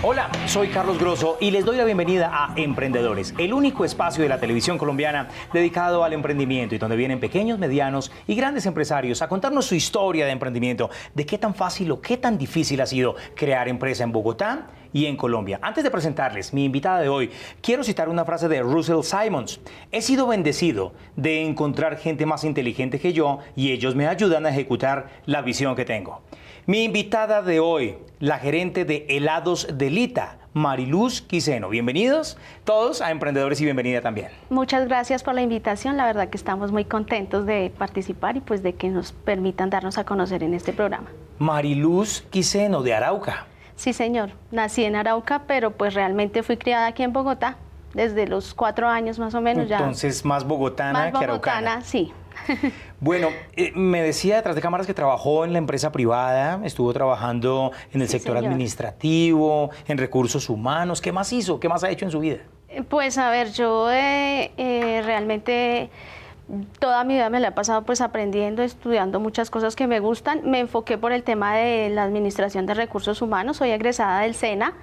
Hola, soy Carlos Grosso y les doy la bienvenida a Emprendedores, el único espacio de la televisión colombiana dedicado al emprendimiento y donde vienen pequeños, medianos y grandes empresarios a contarnos su historia de emprendimiento, de qué tan fácil o qué tan difícil ha sido crear empresa en Bogotá y en Colombia. Antes de presentarles mi invitada de hoy, quiero citar una frase de Russell Simons. He sido bendecido de encontrar gente más inteligente que yo y ellos me ayudan a ejecutar la visión que tengo. Mi invitada de hoy, la gerente de Helados Delita, Mariluz Quiseno. Bienvenidos todos a Emprendedores y bienvenida también. Muchas gracias por la invitación. La verdad que estamos muy contentos de participar y pues de que nos permitan darnos a conocer en este programa. Mariluz Quiseno de Arauca. Sí, señor. Nací en Arauca, pero pues realmente fui criada aquí en Bogotá desde los cuatro años más o menos. Entonces, más bogotana más que araucana. Sí, Bueno, eh, me decía detrás de cámaras que trabajó en la empresa privada, estuvo trabajando en el sector administrativo, en recursos humanos. ¿Qué más hizo? ¿Qué más ha hecho en su vida? Eh, pues a ver, yo eh, realmente toda mi vida me la he pasado pues aprendiendo, estudiando muchas cosas que me gustan. Me enfoqué por el tema de la administración de recursos humanos. Soy egresada del SENA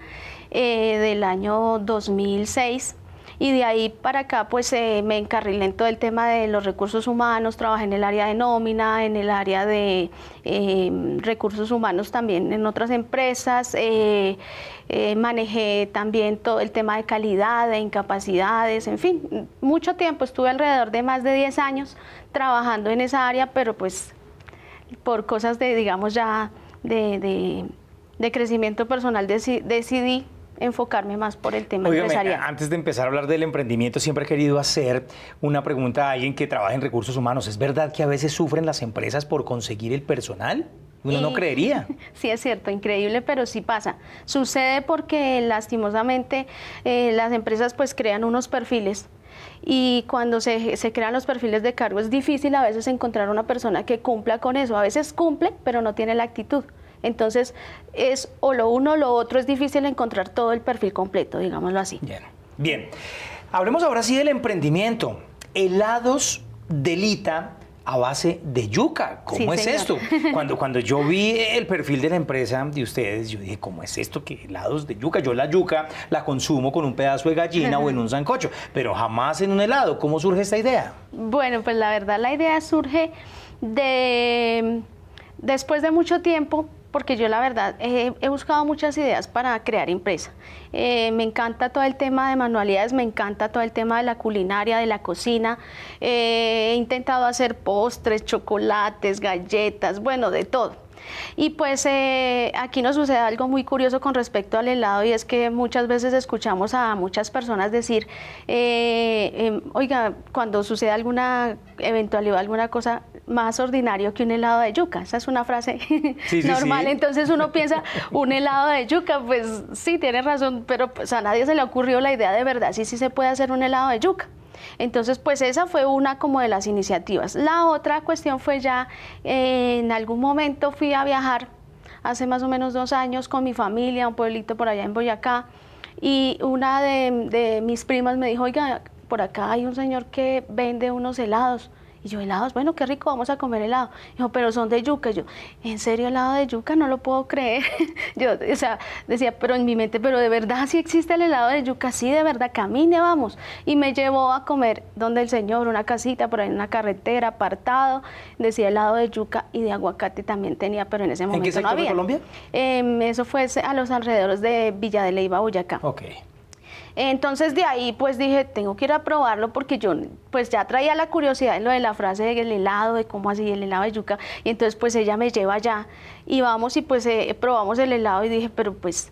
del año 2006 y de ahí para acá pues eh, me encarrilé en todo el tema de los recursos humanos, trabajé en el área de nómina, en el área de em, recursos humanos también en otras empresas, eh, eh, manejé también todo el tema de calidad, de incapacidades, en fin, mucho tiempo, estuve alrededor de más de 10 años trabajando en esa área, pero pues por cosas de, digamos ya, de, crecimiento personal decidí enfocarme más por el tema empresarial. Antes de empezar a hablar del emprendimiento, siempre he querido hacer una pregunta a alguien que trabaja en recursos humanos. ¿Es verdad que a veces sufren las empresas por conseguir el personal? Uno no creería. Sí, es cierto, increíble, pero sí pasa. Sucede porque lastimosamente eh, las empresas pues crean unos perfiles y cuando se, se, crean los perfiles de cargo es difícil a veces encontrar una persona que cumpla con eso. A veces cumple, pero no tiene la actitud. Entonces, es o lo uno o lo otro, es difícil encontrar todo el perfil completo, digámoslo así. Bien. Bien. Hablemos ahora sí del emprendimiento. Helados Delita a base de yuca. ¿Cómo es esto? Cuando, cuando yo vi el perfil de la empresa de ustedes, yo dije, ¿cómo es esto que helados de yuca? Yo la yuca la consumo con un pedazo de gallina o en un sancocho, pero jamás en un helado. ¿Cómo surge esta idea? Bueno, pues la verdad la idea surge de después de mucho tiempo porque yo la verdad he buscado muchas ideas para crear empresa. Eh, me encanta todo el tema de manualidades, me encanta todo el tema de la culinaria, de la cocina. Eh, he intentado hacer postres, chocolates, galletas, bueno, de todo. Y pues eh, aquí nos sucede algo muy curioso con respecto al helado y es que muchas veces escuchamos a muchas personas decir, eh, em, oiga, cuando sucede alguna eventualidad, alguna cosa más ordinario que un helado de yuca, esa es una frase normal, entonces uno piensa, un helado de yuca, pues sí, tiene razón, pero pues, a nadie se le ocurrió la idea de verdad, sí, sí se puede hacer un helado de yuca. Entonces, pues esa fue una como de las iniciativas. La otra cuestión fue ya, eh, en algún momento fui a viajar hace más o menos dos años con mi familia a un pueblito por allá en Boyacá y una de mis primas me dijo, oiga, por acá hay un señor que vende unos helados. Y yo, helados, bueno, qué rico, vamos a comer helado. Dijo, pero son de yuca. Yo, ¿en serio helado de yuca? No lo puedo creer. yo, o sea, decía, pero en mi mente, pero de verdad si existe el helado de yuca, sí, de verdad, camine, vamos. Y me llevó a comer donde el señor, una casita, por ahí en una carretera, apartado, decía helado de yuca y de aguacate también tenía, pero en ese momento qué no había. Colombia? Em, eso fue a los alrededores de Villa de Leyva, Boyacá. Ok. Entonces de ahí pues dije, tengo que ir a probarlo porque yo pues ya traía la curiosidad en lo de la frase del helado, de cómo así el helado de yuca. Y entonces pues ella me lleva allá y vamos y pues eh, probamos el helado y dije, pero pues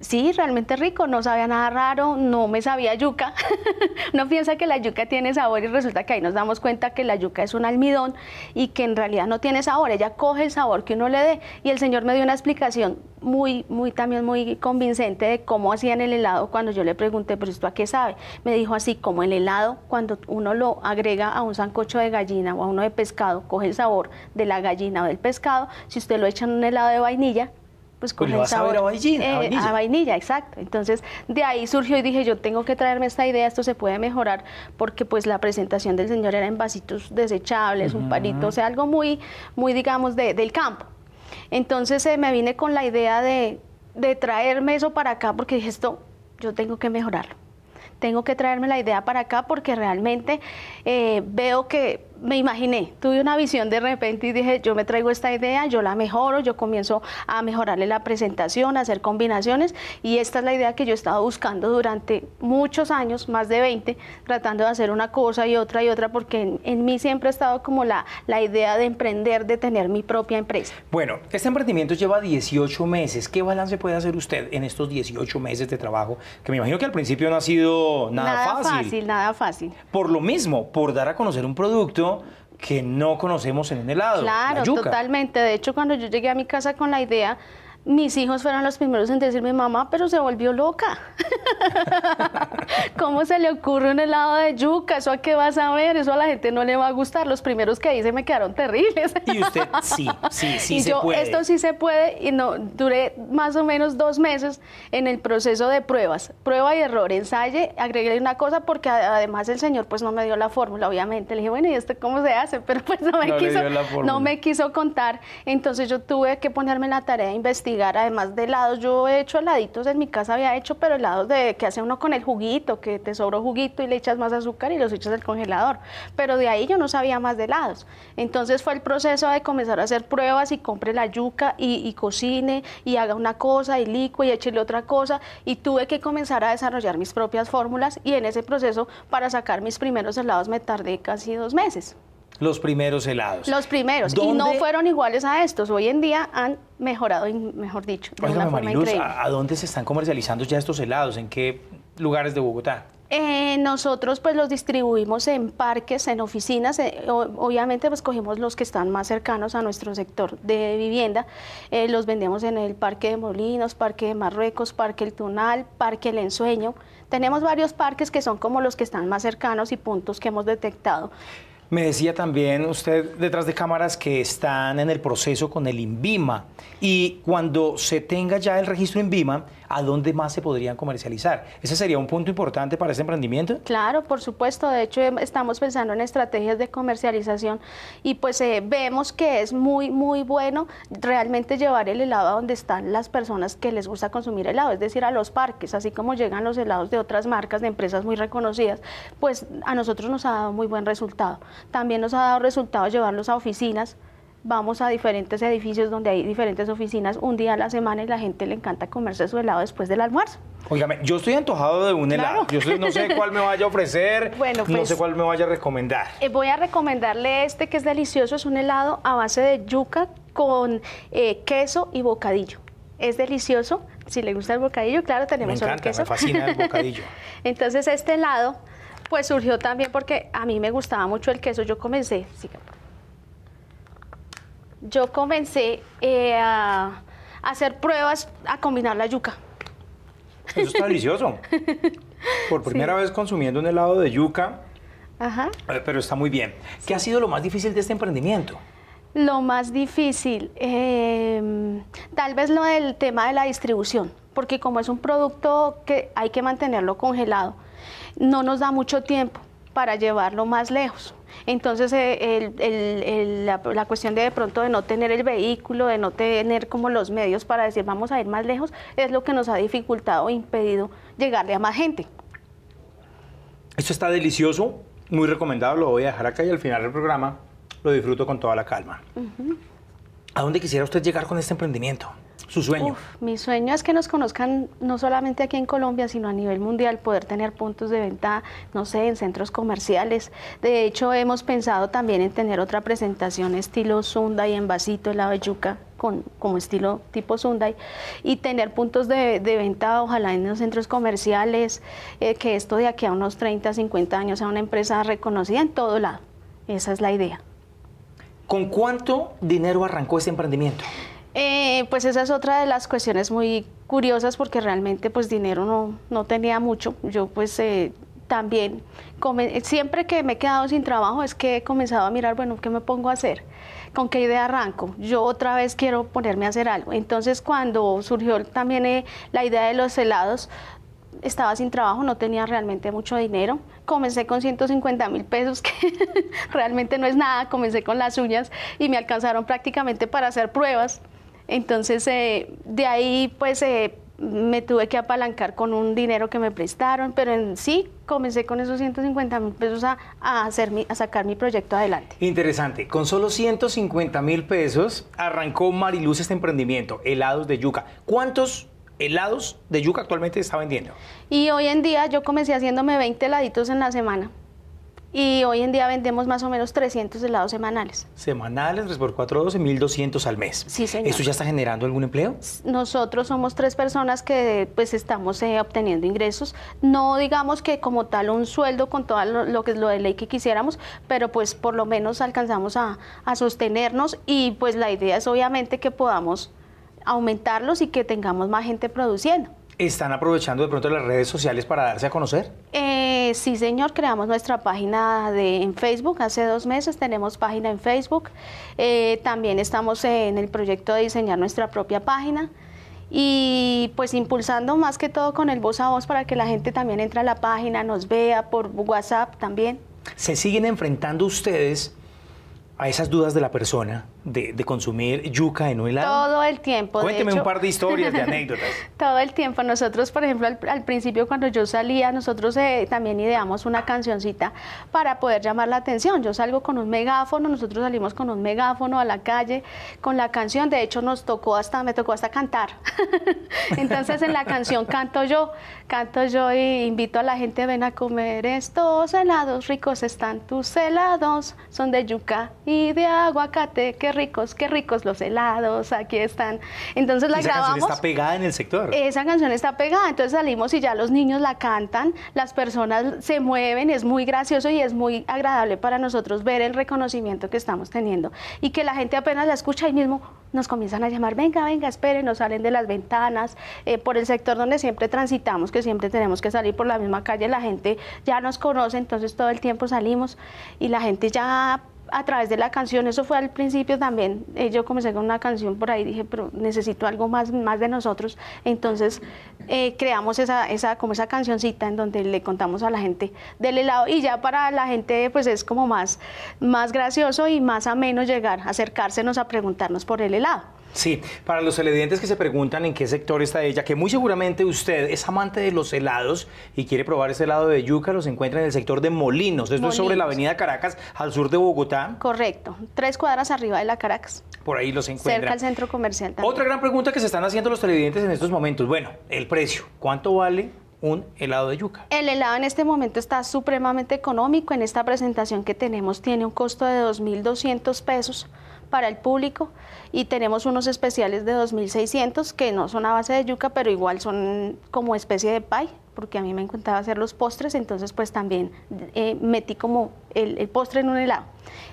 sí, realmente rico, no sabía nada raro, no me sabía yuca. no piensa que la yuca tiene sabor y resulta que ahí nos damos cuenta que la yuca es un almidón y que en realidad no tiene sabor, ella coge el sabor que uno le dé. Y el señor me dio una explicación muy, muy, también muy convincente de cómo hacían el helado cuando yo le pregunté, pero esto a qué sabe. Me dijo así, como el helado, cuando uno lo agrega a un sancocho de gallina o a uno de pescado, coge el sabor de la gallina o del pescado, si usted lo echa en un helado de vainilla, pues, pues con el sabor, eh, a vainilla, a vainilla, exacto. Entonces, de ahí surgió y dije, yo tengo que traerme esta idea, esto se puede mejorar, porque pues la presentación del señor era en vasitos desechables, un palito, o sea, algo muy, muy digamos, del campo. Entonces eh, me vine con la idea de, de traerme eso para acá, porque dije, esto yo tengo que mejorarlo. Tengo que traerme la idea para acá porque realmente eh, veo que me imaginé, tuve una visión de repente y dije, yo me traigo esta idea, yo la mejoro, yo comienzo a mejorarle la presentación, a hacer combinaciones y esta es la idea que yo he estado buscando durante muchos años, más de 20, tratando de hacer una cosa y otra y otra porque en, mí siempre ha estado como la, la idea de emprender, de tener mi propia empresa. Bueno, este emprendimiento lleva 18 meses. ¿Qué balance puede hacer usted en estos 18 meses de trabajo? Que me imagino que al principio no ha sido nada fácil. Nada fácil, nada fácil. Por lo mismo, por dar a conocer un producto que no conocemos en el helado. Claro, totalmente. De hecho, cuando yo llegué a mi casa con la idea mis hijos fueron los primeros en decirme, mamá, pero se volvió loca. ¿Cómo se le ocurre un helado de yuca? ¿Eso a qué vas a ver? Eso a la gente no le va a gustar. Los primeros que hice me quedaron terribles. y usted, sí, sí, sí Esto sí se puede y no, duré más o menos dos meses en el proceso de pruebas. Prueba y error, ensaye, agregué una cosa porque además el señor pues no me dio la fórmula, obviamente. Le dije, bueno, ¿y esto cómo se hace? Pero pues no me, quiso, no me quiso contar. Entonces yo tuve que ponerme la tarea de investigar además de helados, yo he hecho heladitos en mi casa, había hecho, pero helados de que hace uno con el juguito, que te sobró juguito y le echas más azúcar y los echas al congelador, pero de ahí yo no sabía más de helados. Entonces fue el proceso de comenzar a hacer pruebas y compre la yuca y, cocine y haga una cosa y licue y echele otra cosa y tuve que comenzar a desarrollar mis propias fórmulas y en ese proceso para sacar mis primeros helados me tardé casi dos meses los primeros helados. Los primeros, y no fueron iguales a estos. Hoy en día han mejorado, mejor dicho, de forma ¿A dónde se están comercializando ya estos helados? ¿En qué lugares de Bogotá? Eh, nosotros pues los distribuimos en parques, en oficinas, eh, obviamente pues cogimos los que están más cercanos a nuestro sector de vivienda, eh, los vendemos en el Parque de Molinos, Parque de Marruecos, Parque El Tunal, Parque El Ensueño, tenemos varios parques que son como los que están más cercanos y puntos que hemos detectado me decía también usted detrás de cámaras que están en el proceso con el INVIMA y cuando se tenga ya el registro INVIMA, ¿a dónde más se podrían comercializar? ¿Ese sería un punto importante para ese emprendimiento? Claro, por supuesto. De hecho, em, estamos pensando en estrategias de comercialización y pues eh, vemos que es muy, muy bueno realmente llevar el helado a donde están las personas que les gusta consumir helado, es decir, a los parques, así como llegan los helados de otras marcas, de empresas muy reconocidas, pues a nosotros nos ha dado muy buen resultado. También nos ha dado resultado llevarlos a oficinas. Vamos a diferentes edificios donde hay diferentes oficinas un día a la semana y la gente le encanta comerse su helado después del almuerzo. Óigame, yo estoy antojado de un helado. Yo no sé cuál me vaya a ofrecer, no pues, sé cuál me vaya a recomendar. Eh, voy a recomendarle este que es delicioso, es un helado a base de yuca con eh, queso y bocadillo. Es delicioso, si le gusta el bocadillo, claro, tenemos me encanta, queso. Me fascina el bocadillo. Entonces este helado pues surgió también porque a mí me gustaba mucho el queso. Yo comencé, yo comencé eh, a hacer pruebas a combinar la yuca. Eso está delicioso. Por primera vez consumiendo un helado de yuca. Ajá. Eh, pero está muy bien. ¿Qué ha sido lo más difícil de este emprendimiento? Lo más difícil, em, tal vez lo del tema de la distribución, porque como es un producto que hay que mantenerlo congelado, no nos da mucho tiempo para llevarlo más lejos. Entonces, eh, la, cuestión de de pronto de no tener el vehículo, de no tener como los medios para decir vamos a ir más lejos, es lo que nos ha dificultado e impedido llegarle a más gente. Esto está delicioso, muy recomendable, lo voy a dejar acá y al final del programa lo disfruto con toda la calma. ¿A dónde quisiera usted llegar con este emprendimiento? su sueño? mi sueño es que nos conozcan no solamente aquí en Colombia, sino a nivel mundial, poder tener puntos de venta, no sé, en centros comerciales. De hecho, hemos pensado también en tener otra presentación estilo sunday en vasito, la la yuca, con, como estilo tipo Sunday y tener puntos de, venta, ojalá en los centros comerciales, eh, que esto de aquí a unos 30, 50 años sea una empresa reconocida en todo lado. Esa es la idea. ¿Con cuánto dinero arrancó ese emprendimiento? Eh, pues esa es otra de las cuestiones muy curiosas porque realmente pues dinero no, tenía mucho. Yo pues eh, también, siempre que me he quedado sin trabajo es que he comenzado a mirar, bueno, ¿qué me pongo a hacer? ¿Con qué idea arranco? Yo otra vez quiero ponerme a hacer algo. Entonces cuando surgió también eh, la idea de los helados, estaba sin trabajo, no tenía realmente mucho dinero. Comencé con 150 mil pesos, que realmente no es nada. Comencé con las uñas y me alcanzaron prácticamente para hacer pruebas. Entonces, eh, de ahí pues eh, me tuve que apalancar con un dinero que me prestaron, pero en sí comencé con esos 150 mil pesos a, hacer a sacar mi proyecto adelante. Interesante, con solo 150 mil pesos arrancó Mariluz este emprendimiento, helados de yuca. ¿Cuántos helados de yuca actualmente está vendiendo? Y hoy en día yo comencé haciéndome 20 heladitos en la semana. Y hoy en día vendemos más o menos 300 helados semanales. Semanales, 3 por 4, 12, 1.200 al mes. Sí, señor. ¿Esto ya está generando algún empleo? Nosotros somos tres personas que pues estamos eh, obteniendo ingresos. No digamos que como tal un sueldo con todo lo, que es lo de ley que quisiéramos, pero pues por lo menos alcanzamos a, a sostenernos y pues la idea es obviamente que podamos aumentarlos y que tengamos más gente produciendo. ¿Están aprovechando de pronto las redes sociales para darse a conocer? Eh, sí, señor, creamos nuestra página de, en Facebook. Hace dos meses tenemos página en Facebook. Eh, también estamos en el proyecto de diseñar nuestra propia página y pues impulsando más que todo con el voz a voz para que la gente también entre a la página, nos vea por WhatsApp también. ¿Se siguen enfrentando ustedes a esas dudas de la persona de, consumir yuca en un helado? Todo el tiempo. Cuénteme un par de historias, de anécdotas. todo el tiempo. Nosotros, por ejemplo, al, principio cuando yo salía, nosotros eh, también ideamos una cancioncita para poder llamar la atención. Yo salgo con un megáfono, nosotros salimos con un megáfono a la calle con la canción. De hecho, nos tocó hasta, me tocó hasta cantar. Entonces, en la canción canto yo, canto yo y invito a la gente, ven a comer estos helados, ricos están tus helados, son de yuca de aguacate, qué ricos, qué ricos los helados, aquí están. Entonces la grabamos. Esa canción está pegada en el sector. Esa canción está pegada, entonces salimos y ya los niños la cantan, las personas se mueven, es muy gracioso y es muy agradable para nosotros ver el reconocimiento que estamos teniendo y que la gente apenas la escucha y mismo nos comienzan a llamar, venga, venga, esperen, nos salen de las ventanas, eh, por el sector donde siempre transitamos, que siempre tenemos que salir por la misma calle, la gente ya nos conoce, entonces todo el tiempo salimos y la gente ya a través de la canción, eso fue al principio también, eh, yo comencé con una canción por ahí, dije, pero necesito algo más, más de nosotros, entonces eh, creamos esa, esa, como esa cancioncita en donde le contamos a la gente del helado y ya para la gente pues es como más, más gracioso y más ameno llegar, acercársenos a preguntarnos por el helado. Sí, para los televidentes que se preguntan en qué sector está ella, que muy seguramente usted es amante de los helados y quiere probar ese helado de yuca, los encuentra en el sector de Molinos. eso es sobre la avenida Caracas, al sur de Bogotá. Correcto, tres cuadras arriba de la Caracas. Por ahí los encuentra. Cerca del centro comercial Otra gran pregunta que se están haciendo los televidentes en estos momentos. Bueno, el precio. ¿Cuánto vale un helado de yuca. El helado en este momento está supremamente económico. En esta presentación que tenemos tiene un costo de 2.200 pesos para el público y tenemos unos especiales de 2.600 que no son a base de yuca, pero igual son como especie de pay porque a mí me encantaba hacer los postres, entonces pues también eh, metí como el, postre en un helado.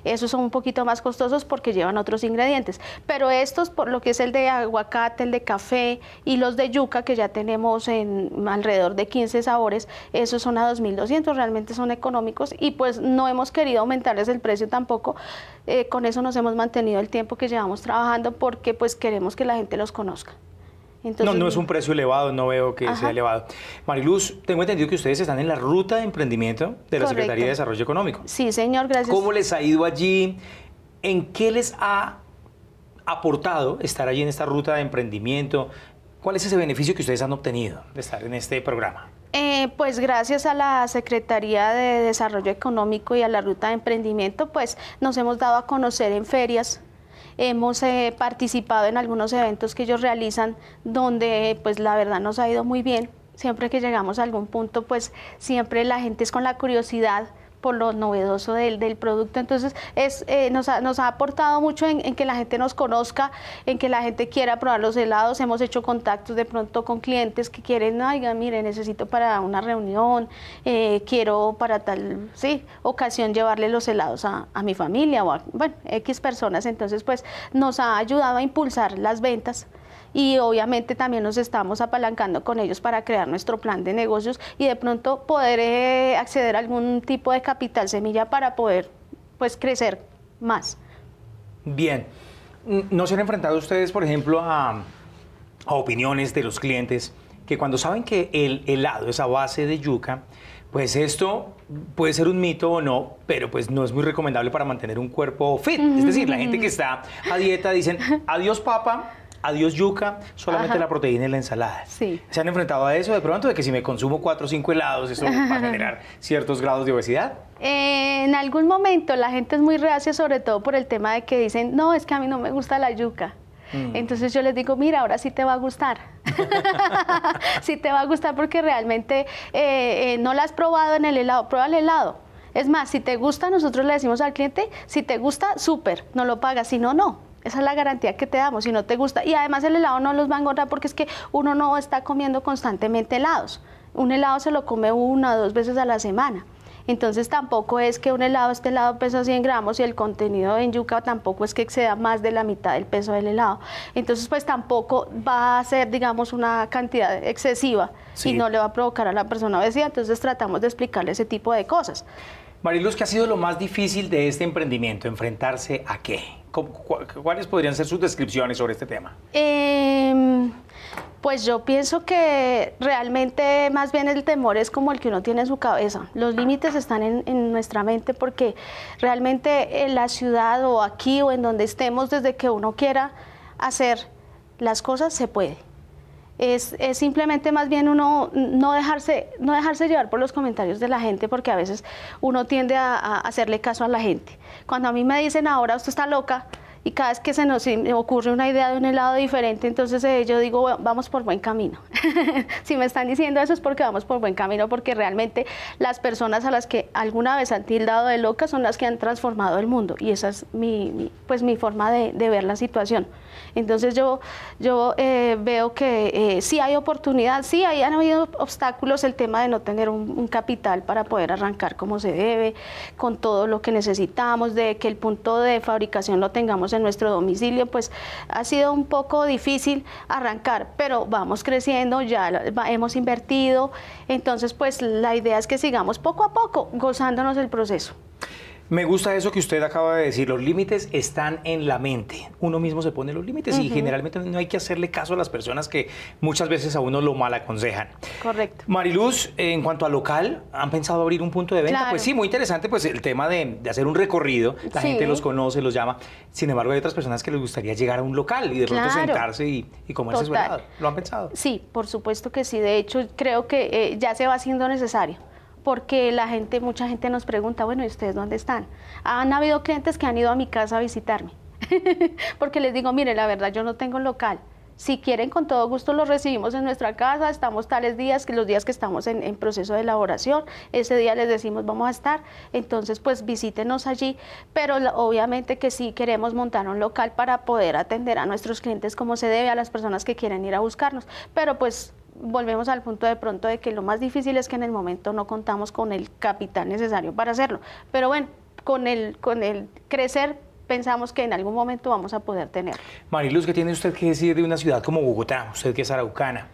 Esos son un poquito más costosos porque llevan otros ingredientes, pero estos, por lo que es el de aguacate, el de café y los de yuca, que ya tenemos en alrededor de 15 sabores, esos son a 2.200, realmente son económicos y pues no hemos querido aumentarles el precio tampoco, eh, con eso nos hemos mantenido el tiempo que llevamos trabajando porque pues queremos que la gente los conozca no, no es un precio elevado, no veo que sea elevado. Mariluz, tengo entendido que ustedes están en la ruta de emprendimiento de la Secretaría de Desarrollo Económico. Sí, señor, gracias. ¿Cómo les ha ido allí? ¿En qué les ha aportado estar allí en esta ruta de emprendimiento? ¿Cuál es ese beneficio que ustedes han obtenido de estar en este programa? Eh, pues gracias a la Secretaría de Desarrollo Económico y a la Ruta de Emprendimiento, pues nos hemos dado a conocer en ferias hemos eh, participado en algunos eventos que ellos realizan donde pues la verdad nos ha ido muy bien. Siempre que llegamos a algún punto pues siempre la gente es con la curiosidad por lo novedoso del, producto. Entonces, es, eh, nos, ha, nos, ha, aportado mucho en, que la gente nos conozca, en que la gente quiera probar los helados. Hemos hecho contactos de pronto con clientes que quieren, oiga, mire, necesito para una reunión, eh, quiero para tal sí, ocasión llevarle los helados a, a mi familia o a bueno, X personas. Entonces, pues nos ha ayudado a impulsar las ventas y obviamente también nos estamos apalancando con ellos para crear nuestro plan de negocios y de pronto poder eh, acceder a algún tipo de capital semilla para poder pues crecer más. Bien. ¿No se han enfrentado ustedes, por ejemplo, a, a opiniones de los clientes que cuando saben que el helado es a base de yuca, pues esto puede ser un mito o no, pero pues no es muy recomendable para mantener un cuerpo fit. Es decir, la gente que está a dieta dicen, adiós papa, adiós yuca, solamente la proteína y la ensalada. Sí. ¿Se han enfrentado a eso de pronto, de que si me consumo cuatro o cinco helados, eso va a generar ciertos grados de obesidad? Eh, en algún momento la gente es muy reacia, sobre todo por el tema de que dicen, no, es que a mí no me gusta la yuca. Mm. Entonces yo les digo, mira, ahora sí te va a gustar. sí te va a gustar porque realmente eh, eh, no la has probado en el helado, prueba el helado. Es más, si te gusta, nosotros le decimos al cliente, si te gusta, súper, no lo pagas, si no, no. Esa es la garantía que te damos. Si no te gusta, y además el helado no los va a engordar porque es que uno no está comiendo constantemente helados. Un helado se lo come una o dos veces a la semana. Entonces tampoco es que un helado, este helado pesa 100 gramos y el contenido en yuca tampoco es que exceda más de la mitad del peso del helado. Entonces pues tampoco va a ser, digamos, una cantidad excesiva y no le va a provocar a la persona obesidad. Entonces tratamos de explicarle ese tipo de cosas. Mariluz, ¿qué ha sido lo más difícil de este emprendimiento? ¿Enfrentarse a qué? ¿Cuáles podrían ser sus descripciones sobre este tema? Em, pues yo pienso que realmente más bien el temor es como el que uno tiene en su cabeza. Los límites están en, en nuestra mente porque realmente en la ciudad o aquí o en donde estemos, desde que uno quiera hacer las cosas, se puede es, es, simplemente más bien uno no dejarse, no dejarse llevar por los comentarios de la gente, porque a veces uno tiende a, a hacerle caso a la gente. Cuando a mí me dicen ahora usted está loca, y cada vez que se nos ocurre una idea de un helado diferente, entonces eh, yo digo, vamos por buen camino. si me están diciendo eso es porque vamos por buen camino, porque realmente las personas a las que alguna vez han tildado de locas son las que han transformado el mundo y esa es mi, pues, mi forma de, ver la situación. Entonces yo, yo eh, veo que eh, sí hay oportunidad, sí hay, han habido obstáculos, el tema de no tener un capital para poder arrancar como se debe, con todo lo que necesitamos, de que el punto de fabricación lo tengamos en nuestro domicilio, pues ha sido un poco difícil arrancar, pero vamos creciendo, ya hemos invertido, entonces pues la idea es que sigamos poco a poco gozándonos el proceso. Me gusta eso que usted acaba de decir, los límites están en la mente. Uno mismo se pone los límites y generalmente no hay que hacerle caso a las personas que muchas veces a uno lo mal aconsejan. Correcto. Mariluz, en cuanto a local, ¿han pensado abrir un punto de venta? Pues sí, muy interesante pues el tema de, hacer un recorrido, la gente los conoce, los llama. Sin embargo, hay otras personas que les gustaría llegar a un local y de pronto sentarse y, y comerse su ¿Lo han pensado? Sí, por supuesto que sí. De hecho, creo que eh, ya se va haciendo necesario porque la gente, mucha gente nos pregunta, bueno, ¿y ustedes dónde están? Han habido clientes que han ido a mi casa a visitarme, porque les digo, mire, la verdad yo no tengo local. Si quieren, con todo gusto los recibimos en nuestra casa, estamos tales días, que los días que estamos en, proceso de elaboración, ese día les decimos vamos a estar, entonces pues visítenos allí, pero obviamente que sí queremos montar un local para poder atender a nuestros clientes como se debe, a las personas que quieren ir a buscarnos, pero pues volvemos al punto de pronto de que lo más difícil es que en el momento no contamos con el capital necesario para hacerlo. Pero bueno, con el, con el crecer pensamos que en algún momento vamos a poder tener. Mariluz, ¿qué tiene usted que decir de una ciudad como Bogotá? Usted que es araucana.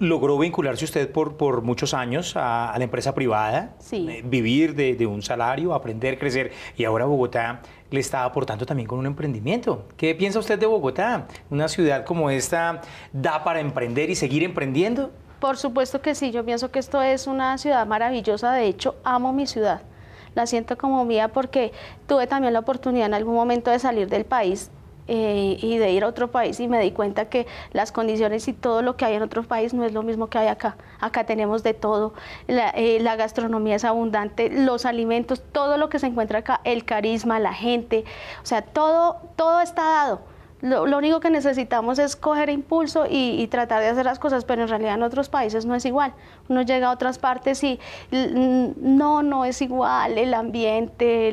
¿Logró vincularse usted por, por muchos años a, la empresa privada? Sí. Eh, vivir de, de un salario, aprender, crecer. Y ahora Bogotá le está aportando también con un emprendimiento. ¿Qué piensa usted de Bogotá? ¿Una ciudad como esta da para emprender y seguir emprendiendo? Por supuesto que sí, yo pienso que esto es una ciudad maravillosa, de hecho amo mi ciudad. La siento como mía porque tuve también la oportunidad en algún momento de salir del país eh, y de ir a otro país y me di cuenta que las condiciones y todo lo que hay en otro país no es lo mismo que hay acá. Acá tenemos de todo, la, eh, la gastronomía es abundante, los alimentos, todo lo que se encuentra acá, el carisma, la gente, o sea, todo, todo está dado lo, único que necesitamos es coger impulso y, tratar de hacer las cosas, pero en realidad en otros países no es igual. Uno llega a otras partes y no, no es igual, el ambiente,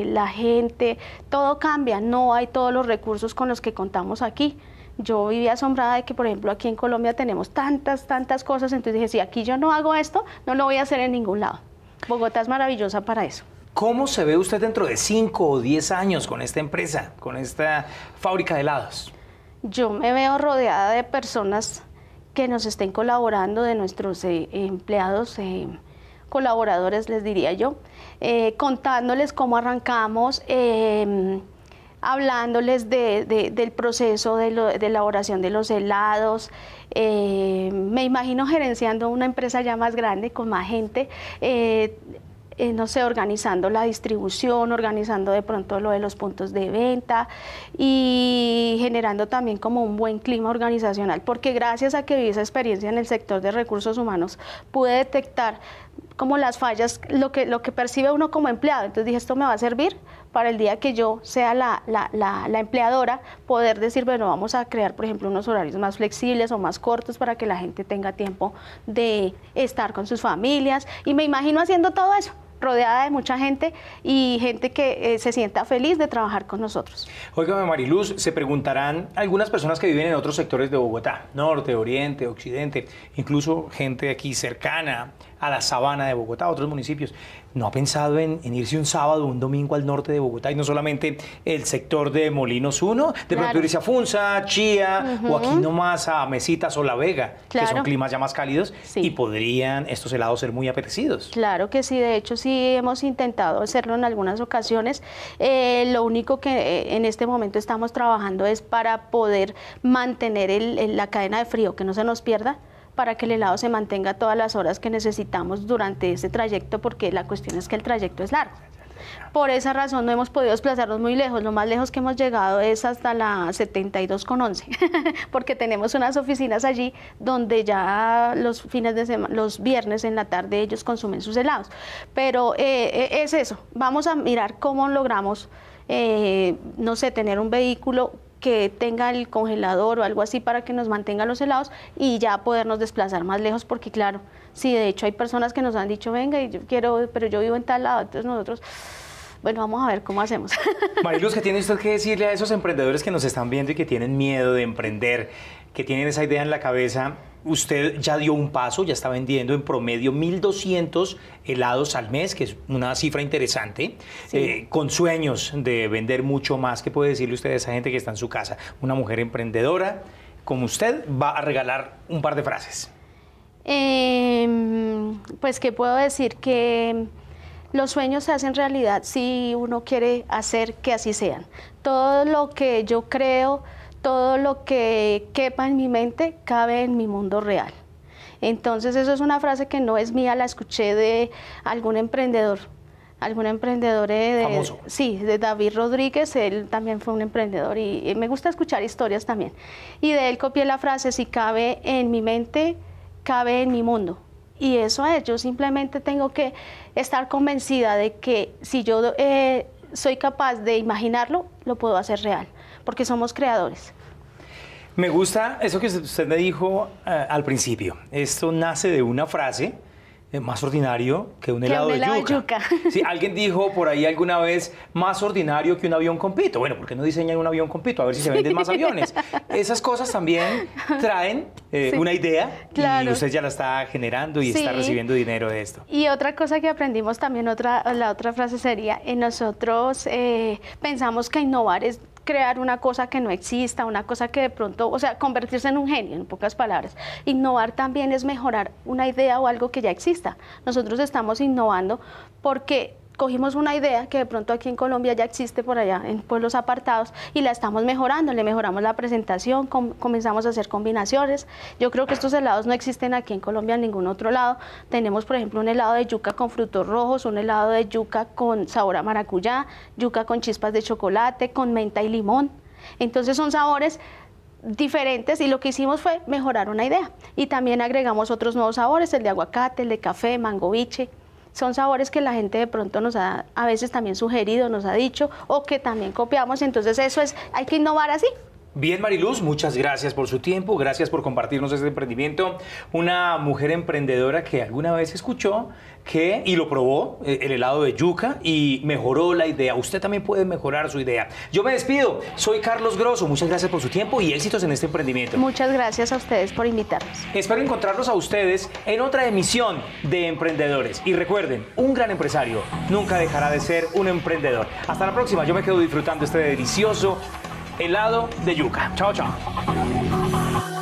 eh, la gente, todo cambia, no hay todos los recursos con los que contamos aquí. Yo vivía asombrada de que, por ejemplo, aquí en Colombia tenemos tantas, tantas cosas, entonces dije, si aquí yo no hago esto, no lo voy a hacer en ningún lado. Bogotá es maravillosa para eso. ¿Cómo se ve usted dentro de 5 o 10 años con esta empresa, con esta fábrica de helados? Yo me veo rodeada de personas que nos estén colaborando, de nuestros eh, empleados, eh, colaboradores, les diría yo, eh, contándoles cómo arrancamos, em, hablándoles del proceso de, de, elaboración de los helados. Em, me imagino gerenciando una empresa ya más grande, con más gente eh, no sé, organizando la distribución, organizando de pronto lo de los puntos de venta y generando también como un buen clima organizacional, porque gracias a que viví esa experiencia en el sector de recursos humanos pude detectar como las fallas, lo que, lo que percibe uno como empleado. Entonces dije, esto me va a servir para el día que yo sea la, empleadora, poder decir, bueno, vamos a crear, por ejemplo, unos horarios más flexibles o más cortos para que la gente tenga tiempo de estar con sus familias. Y me imagino haciendo todo eso rodeada de mucha gente y gente que eh, se sienta feliz de trabajar con nosotros. Óigame, Mariluz, se preguntarán algunas personas que viven en otros sectores de Bogotá, norte, oriente, occidente, incluso gente aquí cercana, a la sabana de Bogotá, a otros municipios. ¿No ha pensado en, irse un sábado o un domingo al norte de Bogotá y no solamente el sector de Molinos 1, de irse a Funza, Chía o aquí nomás a Mesitas o La Vega, que son climas ya más cálidos y podrían estos helados ser muy apetecidos? Claro que sí, de hecho sí hemos intentado hacerlo en algunas ocasiones. Eh, lo único que eh, en este momento estamos trabajando es para poder mantener la cadena de frío, que no se nos pierda para que el helado se mantenga todas las horas que necesitamos durante ese trayecto, porque la cuestión es que el trayecto es largo. Por esa razón no hemos podido desplazarnos muy lejos. Lo más lejos que hemos llegado es hasta la con 72 11, porque tenemos unas oficinas allí donde ya los fines de los viernes en la tarde ellos consumen sus helados. Pero eh, eh, es eso. Vamos a mirar cómo logramos, eh, no sé, tener un vehículo que tenga el congelador o algo así para que nos mantenga los helados y ya podernos desplazar más lejos, porque claro, si de hecho hay personas que nos han dicho, venga, y yo quiero, pero yo vivo en tal lado, entonces nosotros... Bueno, vamos a ver cómo hacemos. Mariluz, ¿qué tiene usted que decirle a esos emprendedores que nos están viendo y que tienen miedo de emprender, que tienen esa idea en la cabeza usted ya dio un paso, ya está vendiendo en promedio 1.200 helados al mes, que es una cifra interesante, eh, con sueños de vender mucho más. ¿Qué puede decirle usted a esa gente que está en su casa? Una mujer emprendedora como usted va a regalar un par de frases. Em, pues que puedo decir que los sueños se hacen realidad si uno quiere hacer que así sean. Todo lo que yo creo todo lo que quepa en mi mente cabe en mi mundo real. Entonces, eso es una frase que no es mía, la escuché de algún emprendedor. Algún emprendedor eh, de, sí, de David Rodríguez, él también fue un emprendedor y, me gusta escuchar historias también. Y de él copié la frase, si cabe en mi mente, cabe en mi mundo. Y eso es, yo simplemente tengo que estar convencida de que si yo eh, soy capaz de imaginarlo, lo puedo hacer real porque somos creadores. Me gusta eso que usted me dijo eh, al principio. Esto nace de una frase eh, más ordinario que un helado, de, yuca. alguien dijo por ahí alguna vez más ordinario que un avión compito. Bueno, ¿por qué no diseñan un avión compito? A ver si se venden más aviones. Esas cosas también traen eh, una idea y usted ya la está generando y está recibiendo dinero de esto. Y otra cosa que aprendimos también, otra, la otra frase sería, en nosotros pensamos que innovar es crear una cosa que no exista, una cosa que de pronto, o sea, convertirse en un genio, en pocas palabras. Innovar también es mejorar una idea o algo que ya exista. Nosotros estamos innovando porque cogimos una idea que de pronto aquí en Colombia ya existe por allá, en pueblos apartados, y la estamos mejorando, le mejoramos la presentación, comenzamos a hacer combinaciones. Yo creo que estos helados no existen aquí en Colombia en ningún otro lado. Tenemos, por ejemplo, un helado de yuca con frutos rojos, un helado de yuca con sabor a maracuyá, yuca con chispas de chocolate, con menta y limón. Entonces son sabores diferentes y lo que hicimos fue mejorar una idea. Y también agregamos otros nuevos sabores, el de aguacate, el de café, mangoviche son sabores que la gente de pronto nos ha a veces también sugerido, nos ha dicho o que también copiamos, entonces eso es, hay que innovar así. Bien, Mariluz, muchas gracias por su tiempo, gracias por compartirnos este emprendimiento. Una mujer emprendedora que alguna vez escuchó que, y lo probó, eh, el helado de yuca y mejoró la idea. Usted también puede mejorar su idea. Yo me despido, soy Carlos Grosso, muchas gracias por su tiempo y éxitos en este emprendimiento. Muchas gracias a ustedes por invitarnos. Espero encontrarlos a ustedes en otra emisión de Emprendedores. Y recuerden, un gran empresario nunca dejará de ser un emprendedor. Hasta la próxima, yo me quedo disfrutando este delicioso helado de yuca. Chao, chao.